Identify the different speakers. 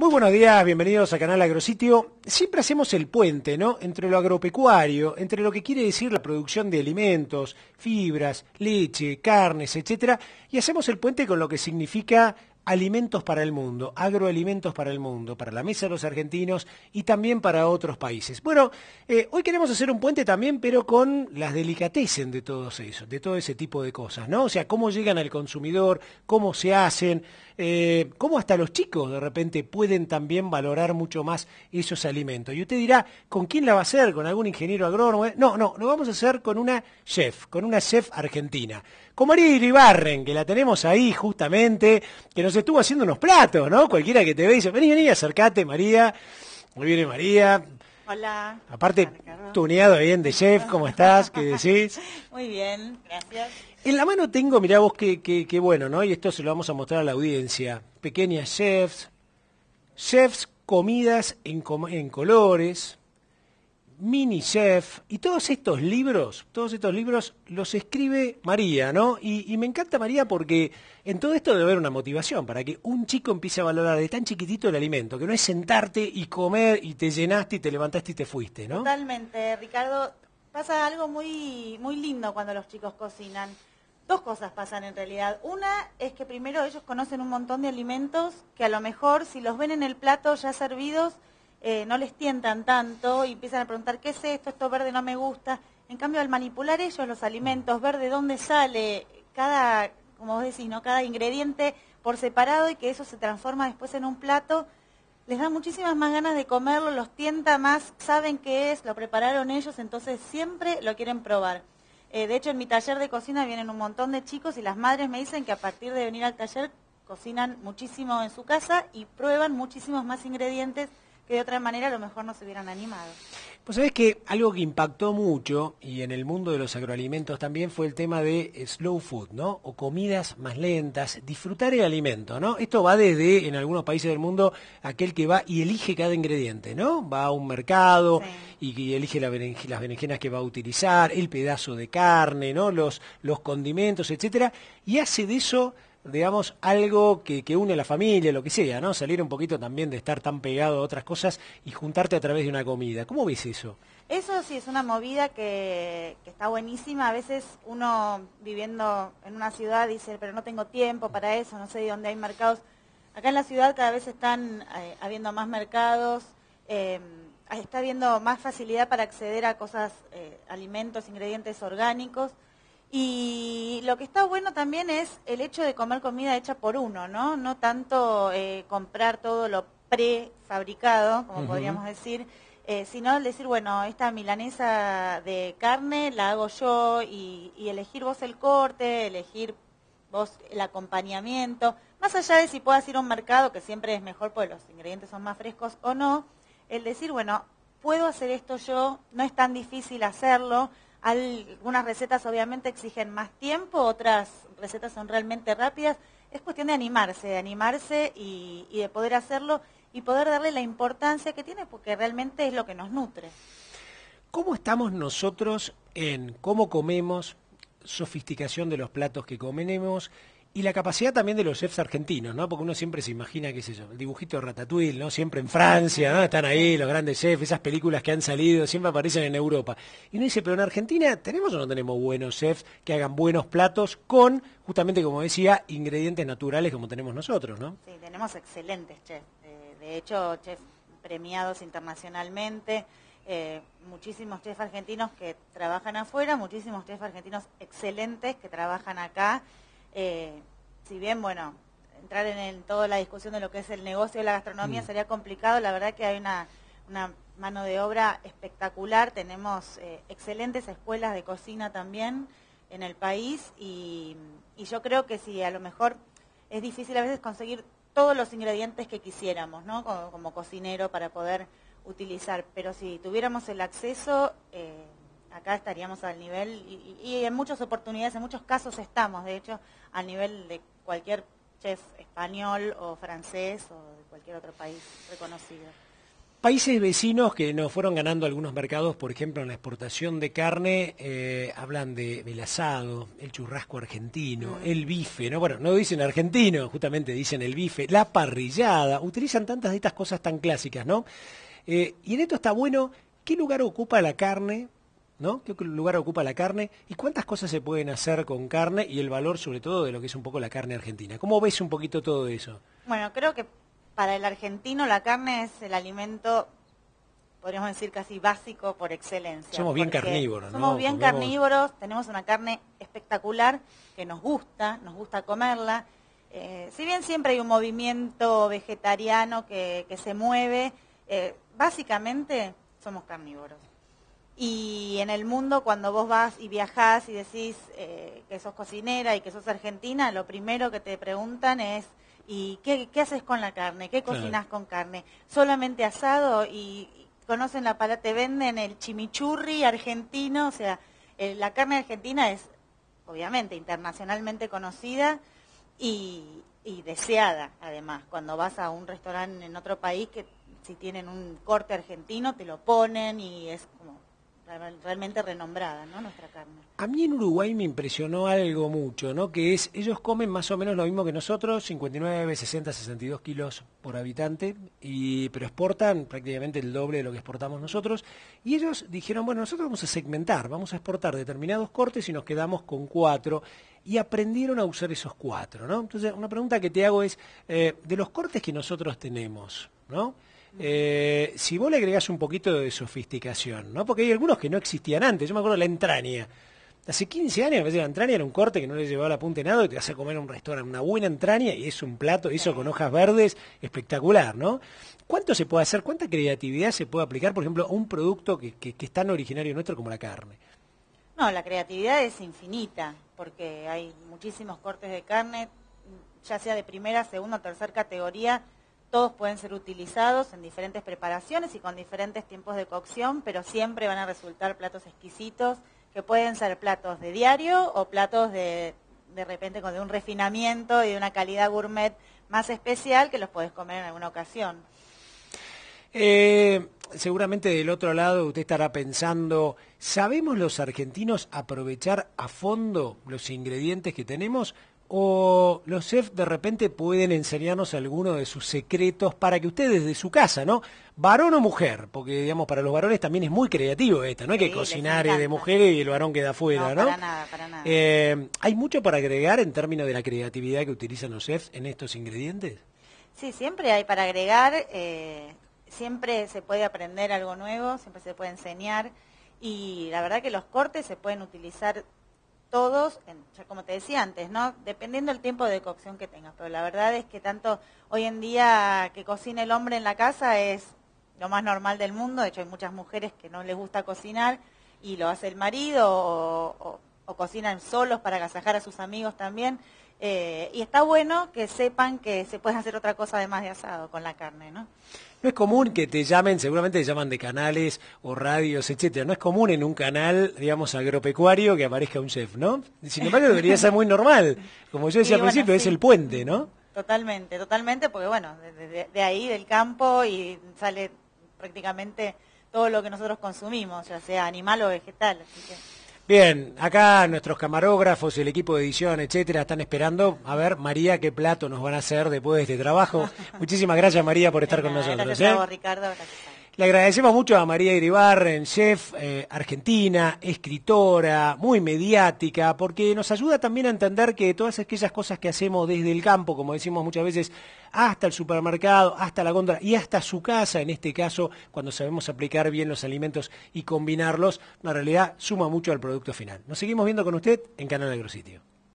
Speaker 1: Muy buenos días, bienvenidos a Canal Agrositio. Siempre hacemos el puente, ¿no? Entre lo agropecuario, entre lo que quiere decir la producción de alimentos, fibras, leche, carnes, etcétera, y hacemos el puente con lo que significa alimentos para el mundo, agroalimentos para el mundo, para la mesa de los argentinos y también para otros países. Bueno, eh, hoy queremos hacer un puente también, pero con las delicatessen de todos esos, de todo ese tipo de cosas, ¿no? O sea, cómo llegan al consumidor, cómo se hacen, eh, cómo hasta los chicos de repente pueden también valorar mucho más esos alimentos. Y usted dirá, ¿con quién la va a hacer? ¿Con algún ingeniero agrónomo? Eh, no, no, lo vamos a hacer con una chef, con una chef argentina. Con María Iribarren, que la tenemos ahí justamente, que nos estuvo haciendo unos platos, ¿no? Cualquiera que te ve dice, vení, vení, acercate, María. Muy bien, María. Hola. Aparte, tuneado bien de chef, ¿cómo estás? ¿Qué decís?
Speaker 2: Muy bien, gracias.
Speaker 1: En la mano tengo, mirá vos qué, qué, qué bueno, ¿no? Y esto se lo vamos a mostrar a la audiencia. Pequeñas chefs, chefs comidas en, en colores, Mini Chef, y todos estos libros, todos estos libros los escribe María, ¿no? Y, me encanta María porque en todo esto debe haber una motivación para que un chico empiece a valorar de tan chiquitito el alimento, que no es sentarte y comer y te llenaste y te levantaste y te fuiste, ¿no?
Speaker 2: Totalmente, Ricardo. Pasa algo muy, muy lindo cuando los chicos cocinan. Dos cosas pasan en realidad. Una es que primero ellos conocen un montón de alimentos que a lo mejor si los ven en el plato ya servidos, eh, no les tientan tanto y empiezan a preguntar, ¿qué es esto? Esto verde no me gusta. En cambio, al manipular ellos los alimentos, ver de dónde sale cada, como ¿no? cada ingrediente por separado y que eso se transforma después en un plato, les da muchísimas más ganas de comerlo, los tienta más, saben qué es, lo prepararon ellos, entonces siempre lo quieren probar. Eh, de hecho, en mi taller de cocina vienen un montón de chicos y las madres me dicen que a partir de venir al taller cocinan muchísimo en su casa y prueban muchísimos más ingredientes que de otra manera a lo mejor no se hubieran animado.
Speaker 1: Pues sabes que algo que impactó mucho y en el mundo de los agroalimentos también fue el tema de slow food, ¿no? O comidas más lentas, disfrutar el alimento, ¿no? Esto va desde en algunos países del mundo aquel que va y elige cada ingrediente, ¿no? Va a un mercado y, elige las berenjenas que va a utilizar, el pedazo de carne, ¿no? Los los condimentos, etcétera, y hace de eso digamos, algo que, que une a la familia, lo que sea, ¿no? Salir un poquito también de estar tan pegado a otras cosas y juntarte a través de una comida. ¿Cómo ves eso?
Speaker 2: Eso sí es una movida que, está buenísima. A veces uno viviendo en una ciudad dice, pero no tengo tiempo para eso, no sé de dónde hay mercados. Acá en la ciudad cada vez están eh, habiendo más mercados, eh, está habiendo más facilidad para acceder a cosas, eh, alimentos, ingredientes orgánicos. Y lo que está bueno también es el hecho de comer comida hecha por uno, ¿no? No tanto eh, comprar todo lo prefabricado, como podríamos decir, eh, sino sino decir, bueno, esta milanesa de carne la hago yo y, y, elegir vos el corte, elegir vos el acompañamiento, más allá de si puedas ir a un mercado, que siempre es mejor porque los ingredientes son más frescos o no, el decir, bueno, puedo hacer esto yo, no es tan difícil hacerlo, algunas recetas obviamente exigen más tiempo, otras recetas son realmente rápidas. Es cuestión de animarse, de animarse y, de poder hacerlo y poder darle la importancia que tiene porque realmente es lo que nos nutre. ¿Cómo
Speaker 1: estamos nosotros en cómo comemos, sofisticación de los platos que comemos y la capacidad también de los chefs argentinos, ¿no? Porque uno siempre se imagina, qué sé yo, el dibujito de Ratatouille, ¿no? Siempre en Francia, Están ahí los grandes chefs, esas películas que han salido, siempre aparecen en Europa. Y uno dice, pero en Argentina, ¿tenemos o no tenemos buenos chefs que hagan buenos platos con, justamente como decía, ingredientes naturales como tenemos nosotros, ¿no? Sí,
Speaker 2: tenemos excelentes chefs. Eh, de hecho, chefs premiados internacionalmente. Eh, muchísimos chefs argentinos que trabajan afuera, muchísimos chefs argentinos excelentes que trabajan acá eh, si bien, bueno, entrar en, toda la discusión de lo que es el negocio de la gastronomía mm. sería complicado, la verdad que hay una, mano de obra espectacular, tenemos eh, excelentes escuelas de cocina también en el país y, yo creo que si a lo mejor es difícil a veces conseguir todos los ingredientes que quisiéramos, ¿no? Como, cocinero para poder utilizar, pero si tuviéramos el acceso, eh, acá estaríamos al nivel, y, en muchas oportunidades, en muchos casos estamos, de hecho, al nivel de cualquier chef español o francés o de cualquier otro país reconocido.
Speaker 1: Países vecinos que nos fueron ganando algunos mercados, por ejemplo, en la exportación de carne, eh, hablan de, del asado, el churrasco argentino, mm. el bife, no bueno, no dicen argentino, justamente dicen el bife, la parrillada, utilizan tantas de estas cosas tan clásicas, ¿no? Eh, y en esto está bueno, ¿qué lugar ocupa la carne ¿no? ¿Qué lugar ocupa la carne? ¿Y cuántas cosas se pueden hacer con carne y el valor sobre todo de lo que es un poco la carne argentina? ¿Cómo ves un poquito todo eso?
Speaker 2: Bueno, creo que para el argentino la carne es el alimento, podríamos decir, casi básico por excelencia. Somos
Speaker 1: bien carnívoros, ¿no? Somos bien carnívoros,
Speaker 2: tenemos una carne espectacular que nos gusta, nos gusta comerla. Eh, si bien siempre hay un movimiento vegetariano que, se mueve, eh, básicamente somos carnívoros. Y en el mundo, cuando vos vas y viajás y decís eh, que sos cocinera y que sos argentina, lo primero que te preguntan es, ¿y qué, qué haces con la carne? ¿Qué cocinas con carne? ¿Solamente asado? Y, conocen la palabra, te venden el chimichurri argentino, o sea, eh, la carne argentina es obviamente internacionalmente conocida y deseada, además, cuando vas a un restaurante en otro país que si tienen un corte argentino te lo ponen y es como realmente renombrada, ¿no? Nuestra carne.
Speaker 1: A mí en Uruguay me impresionó algo mucho, ¿no? Que es, ellos comen más o menos lo mismo que nosotros, 59, 60, 62 kilos por habitante, y, pero exportan prácticamente el doble de lo que exportamos nosotros. Y ellos dijeron, bueno, nosotros vamos a segmentar, vamos a exportar determinados cortes y nos quedamos con cuatro. Y aprendieron a usar esos cuatro, ¿no? Entonces, una pregunta que te hago es, eh, de los cortes que nosotros tenemos, ¿no? Eh, si vos le agregás un poquito de sofisticación, ¿no? Porque hay algunos que no existían antes. Yo me acuerdo la entraña. Hace 15 años, a veces la entraña era un corte que no le llevaba la punta nada y te hace comer en un restaurante una buena entraña y es un plato eso con hojas verdes espectacular, ¿no? ¿Cuánto se puede hacer? ¿Cuánta creatividad se puede aplicar, por ejemplo, a un producto que, que es tan originario nuestro como la carne?
Speaker 2: No, la creatividad es infinita, porque hay muchísimos cortes de carne, ya sea de primera, segunda o tercera categoría, todos pueden ser utilizados en diferentes preparaciones y con diferentes tiempos de cocción, pero siempre van a resultar platos exquisitos, que pueden ser platos de diario o platos de, repente con de un refinamiento y de una calidad gourmet más especial que los podés comer en alguna ocasión.
Speaker 1: Eh, seguramente del otro lado usted estará pensando, ¿sabemos los argentinos aprovechar a fondo los ingredientes que tenemos? o los chefs de repente pueden enseñarnos alguno de sus secretos para que ustedes de su casa, ¿no? Varón o mujer, porque digamos para los varones también es muy creativo esta, no hay que cocinar de mujeres y el varón queda afuera, ¿no? Para
Speaker 2: nada, para nada.
Speaker 1: Eh, ¿Hay mucho para agregar en términos de la creatividad que utilizan los chefs en estos ingredientes?
Speaker 2: Sí, siempre hay para agregar, eh, siempre se puede aprender algo nuevo, siempre se puede enseñar y la verdad que los cortes se pueden utilizar todos, como te decía antes, ¿no? Dependiendo del tiempo de cocción que tengas, pero la verdad es que tanto hoy en día que cocina el hombre en la casa es lo más normal del mundo, de hecho hay muchas mujeres que no les gusta cocinar y lo hace el marido o, o cocinan solos para agasajar a sus amigos también, eh, y está bueno que sepan que se puede hacer otra cosa además de asado con la carne, ¿no?
Speaker 1: No es común que te llamen, seguramente te llaman de canales o radios, etcétera. No es común en un canal, digamos, agropecuario que aparezca un chef, ¿no? Sin embargo, debería ser muy normal. Como yo decía al principio, es el puente, ¿no?
Speaker 2: Totalmente, totalmente, porque bueno, de, ahí, del campo, y sale prácticamente todo lo que nosotros consumimos, ya sea animal o vegetal.
Speaker 1: Bien, acá nuestros camarógrafos y el equipo de edición, etcétera, están esperando a ver, María, qué plato nos van a hacer después de este trabajo. Muchísimas gracias, María, por estar con nosotros. Gracias ¿eh? Ricardo. Le agradecemos mucho a María Iribarren, chef eh, argentina, escritora, muy mediática, porque nos ayuda también a entender que todas aquellas cosas que hacemos desde el campo, como decimos muchas veces, hasta el supermercado, hasta la góndola y hasta su casa, en este caso, cuando sabemos aplicar bien los alimentos y combinarlos, la realidad suma mucho al producto final. Nos seguimos viendo con usted en Canal Agrositio.